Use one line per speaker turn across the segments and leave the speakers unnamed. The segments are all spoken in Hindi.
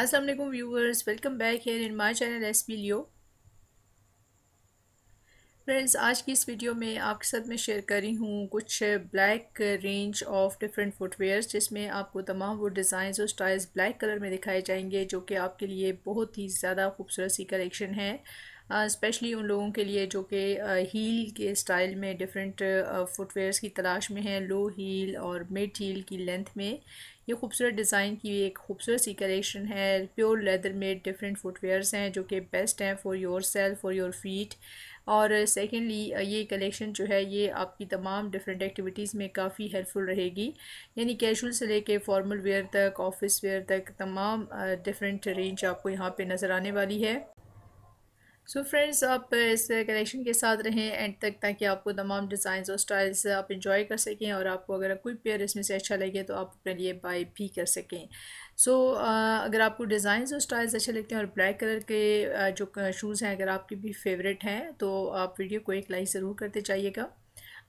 Aslam viewers welcome back here in my channel S P Leo friends आज की इस वीडियो में आपके साथ मैं शेयर कर रही हूँ कुछ black range of different footwears जिसमें आपको तमाम वो डिज़ाइंस और स्टाइल्स ब्लैक कलर में दिखाए जाएंगे जो कि आपके लिए बहुत ही ज़्यादा खूबसूरत सी कलेक्शन है स्पेशली uh, उन लोगों के लिए जो कि हील uh, के स्टाइल में डिफरेंट फुटवेयर्स uh, की तलाश में हैं लो हील और मिड हील की लेंथ में ये खूबसूरत डिज़ाइन की एक खूबसूरत सी कलेक्शन है pure leather made different footwears हैं जो कि बेस्ट हैं for yourself for your feet और सेकेंडली ये कलेक्शन जो है ये आपकी तमाम डिफरेंट एक्टिविटीज़ में काफ़ी हेल्पफुल रहेगी यानी कैजुअल से लेके फॉर्मल वेयर तक ऑफिस वेयर तक तमाम डिफरेंट रेंज आपको यहाँ पे नज़र आने वाली है सो so फ्रेंड्स आप इस कलेक्शन के साथ रहें एंड तक ताकि आपको तमाम डिज़ाइंस और स्टाइल्स आप इंजॉय कर सकें और आपको अगर कोई पेयर इसमें से अच्छा लगे तो आप अपने लिए बाय भी कर सकें सो so, अगर आपको डिज़ाइंस और स्टाइल्स अच्छे लगते हैं और ब्लैक कलर के जो शूज़ हैं अगर आपके भी फेवरेट हैं तो आप वीडियो को एक लाइक ज़रूर करते जाइएगा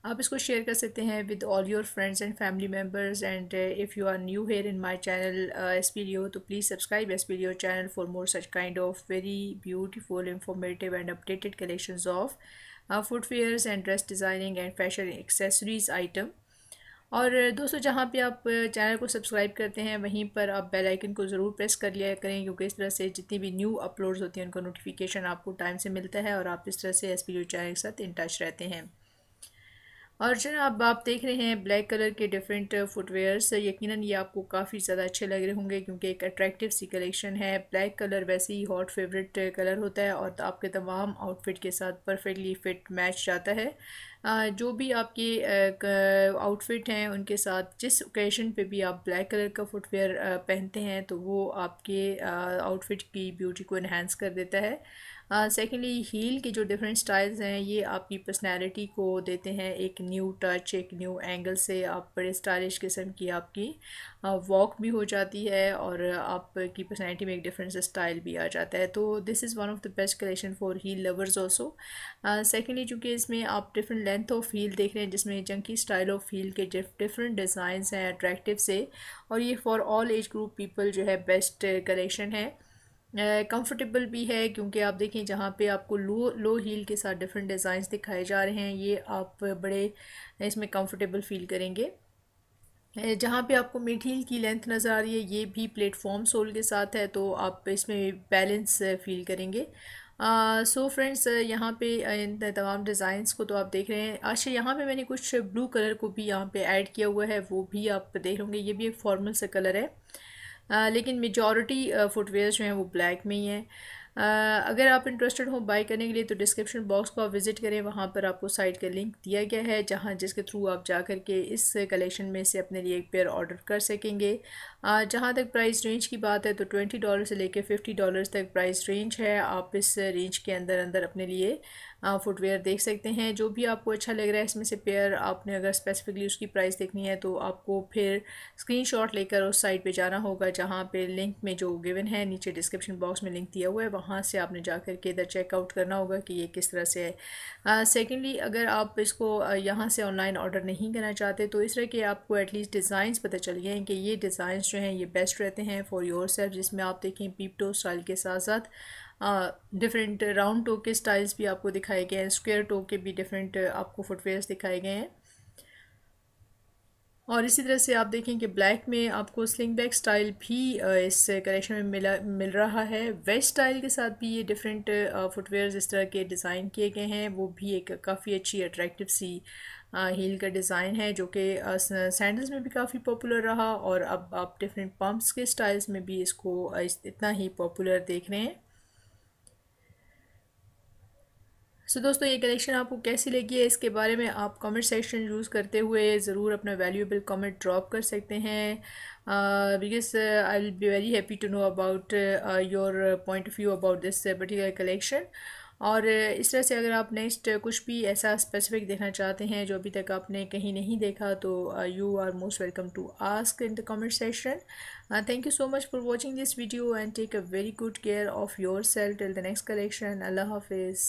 आप इसको शेयर कर सकते हैं with all your friends and family members and if you are new here in my channel S P Leo तो please subscribe S P Leo channel for more such kind of very beautiful informative and updated collection of fairs and dress designing and fashion accessories item और uh, दोस्तों जहाँ पे आप चैनल uh, को सब्सक्राइब करते हैं वहीं पर आप बेल आइकन को ज़रूर प्रेस कर लिया करें क्योंकि इस तरह से जितनी भी न्यू अपलोड्स होती हैं उनका नोटिफिकेशन आपको टाइम से मिलता है और आप इस तरह से एस पी चैनल के साथ इन टच रहते हैं और अब आप देख रहे हैं ब्लैक कलर के डिफरेंट फुटवेयर्स यकीनन ये आपको काफ़ी ज़्यादा अच्छे लग रहे होंगे क्योंकि एक अट्रैक्टिव सी कलेक्शन है ब्लैक कलर वैसे ही हॉट फेवरेट कलर होता है और आपके तमाम आउटफिट के साथ परफेक्टली फिट मैच जाता है जो भी आपके आउटफिट हैं उनके साथ जिस ओकेजन पे भी आप ब्लैक कलर का फुटवेयर पहनते हैं तो वो आपके आउटफिट की ब्यूटी को इन्हेंस कर देता है सेकेंडली हाँ, हील के जो डिफरेंट स्टाइल्स हैं ये आपकी पर्सनैलिटी को देते हैं एक न्यू टच एक न्यू एंगल से आप बड़े स्टाइलिश किस्म की आपकी वॉक हाँ, भी हो जाती है और आपकी पर्सनैलिटी में एक डिफरेंट स्टाइल भी आ जाता है तो this is one of the best collection for heel lovers also secondly चूँकि इसमें आप डिफरेंट लेंथ ऑफ हील देख रहे हैं जिसमें जंकी स्टाइल ऑफ हील के डिफरेंट डिज़ाइंस हैं अट्रैक्टिव से और ये for all age group people जो है बेस्ट कलेक्शन है कंफर्टेबल भी है क्योंकि आप देखें जहाँ पे आपको लो लो हील के साथ डिफरेंट डिज़ाइंस दिखाए जा रहे हैं ये आप बड़े इसमें कंफर्टेबल फील करेंगे जहाँ पे आपको मिड हील की लेंथ नज़र आ रही है ये भी प्लेटफॉर्म सोल के साथ है तो आप इसमें बैलेंस फील करेंगे सो फ्रेंड्स यहाँ पे इन तमाम डिज़ाइंस को तो आप देख रहे हैं अच्छा यहाँ पे मैंने कुछ ब्लू कलर को भी यहाँ पे ऐड किया हुआ है वो भी आप देख लेंगे ये भी एक फॉर्मल सा कलर है लेकिन मेजॉरिटी फुटवेयर जो हैं वो ब्लैक में ही हैं अगर आप इंटरेस्टेड हो बाई करने के लिए तो डिस्क्रिप्शन बॉक्स को आप विज़िट करें वहाँ पर आपको साइट का लिंक दिया गया है जहाँ जिसके थ्रू आप जा कर के इस कलेक्शन में से अपने लिए एक पेयर ऑर्डर कर सकेंगे जहाँ तक प्राइस रेंज की बात है तो ट्वेंटी डॉलर से लेकर फिफ्टी डॉलर तक प्राइस रेंज है आप इस रेंज के अंदर अंदर अपने लिए फुटवेयर देख सकते हैं जो भी आपको अच्छा लग रहा है इसमें से पेयर आपने अगर स्पेसिफिकली उसकी प्राइस देखनी है तो आपको फिर स्क्रीनशॉट लेकर उस साइट पे जाना होगा जहाँ पे लिंक में जो गिवन है नीचे डिस्क्रिप्शन बॉक्स में लिंक दिया हुआ है वहाँ से आपने जा कर के इधर चेकआउट करना होगा कि ये किस तरह से है सेकेंडली अगर आप इसको यहाँ से ऑनलाइन ऑर्डर नहीं करना चाहते तो इस तरह के आपको एटलीस्ट डिज़ाइंस पता चल गए हैं कि ये डिज़ाइंस जो हैं ये बेस्ट रहते हैं फॉर योर सेल्फ जिसमें आप देखें पीपटो स्टाइल के साथ साथ डिफरेंट राउंड टो के स्टाइल्स भी आपको दिखाए गए हैं स्क्वेयर टो के भी डिफरेंट आपको फुटवेयर दिखाए गए हैं और इसी तरह से आप देखें कि ब्लैक में आपको स्लिंग बैग स्टाइल भी इस कलेक्शन में मिला मिल रहा है वेस्ट स्टाइल के साथ भी ये डिफरेंट फुटवेयर इस तरह के डिज़ाइन किए गए हैं वो भी एक काफ़ी अच्छी अट्रैक्टिव सी हील का डिज़ाइन है जो कि सैंडल्स में भी काफ़ी पॉपुलर रहा और अब आप डिफरेंट पम्प्स के स्टाइल्स में भी इसको इतना ही पॉपुलर देख रहे हैं सो so, दोस्तों ये कलेक्शन आपको कैसी लगी है इसके बारे में आप कमेंट सेक्शन यूज़ करते हुए ज़रूर अपना वैल्यूएबल कमेंट ड्रॉप कर सकते हैं because I will be very happy to know about your point of view about this particular collection और uh, इस तरह से अगर आप नेक्स्ट कुछ भी ऐसा स्पेसिफिक देखना चाहते हैं जो अभी तक आपने कहीं नहीं देखा तो you are most welcome to ask in the comment section thank you so much for watching this video and take a very good care of yourself till the next collection अल्लाह हाफिज़